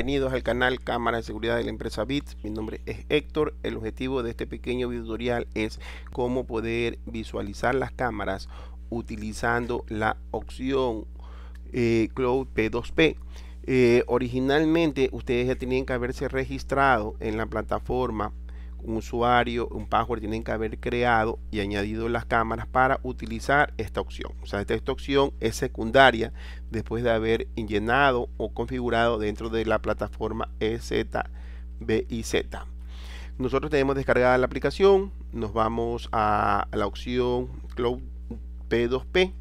Bienvenidos al canal Cámara de Seguridad de la empresa BITS. Mi nombre es Héctor. El objetivo de este pequeño tutorial es cómo poder visualizar las cámaras utilizando la opción eh, Cloud P2P. Eh, originalmente ustedes ya tenían que haberse registrado en la plataforma un usuario, un password, tienen que haber creado y añadido las cámaras para utilizar esta opción. O sea, esta, opción es secundaria después de haber llenado o configurado dentro de la plataforma EZBIZ. Nosotros tenemos descargada la aplicación, nos vamos a la opción Cloud P2P,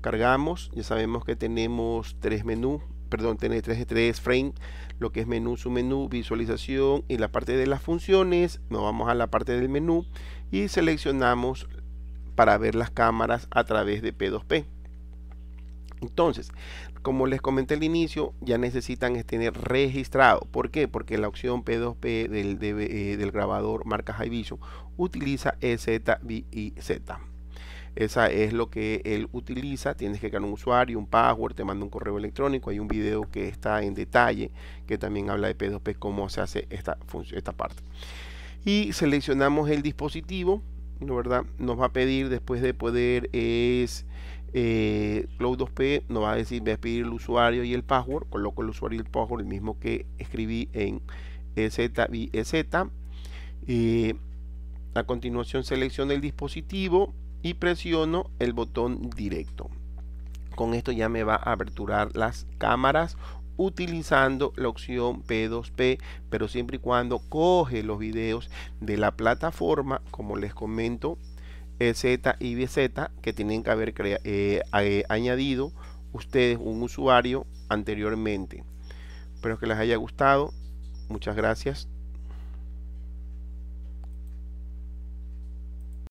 cargamos, ya sabemos que tenemos tres menús perdón, tener 3 3 frame, lo que es menú, su menú, visualización y la parte de las funciones, nos vamos a la parte del menú y seleccionamos para ver las cámaras a través de P2P. Entonces, como les comenté al inicio, ya necesitan tener registrado. ¿Por qué? Porque la opción P2P del, eh, del grabador marca High utiliza EZ, esa es lo que él utiliza. Tienes que crear un usuario, un password, te manda un correo electrónico. Hay un video que está en detalle que también habla de P2P, cómo se hace esta, esta parte. Y seleccionamos el dispositivo, ¿no ¿verdad? Nos va a pedir después de poder es... Eh, Cloud2P nos va a decir, voy a pedir el usuario y el password, coloco el usuario y el password, el mismo que escribí en ZBZ. E eh, a continuación selecciona el dispositivo, y presiono el botón directo. Con esto ya me va a aperturar las cámaras utilizando la opción P2P, pero siempre y cuando coge los videos de la plataforma, como les comento, eh, Z y BZ, que tienen que haber eh, eh, añadido ustedes un usuario anteriormente. Espero que les haya gustado. Muchas gracias.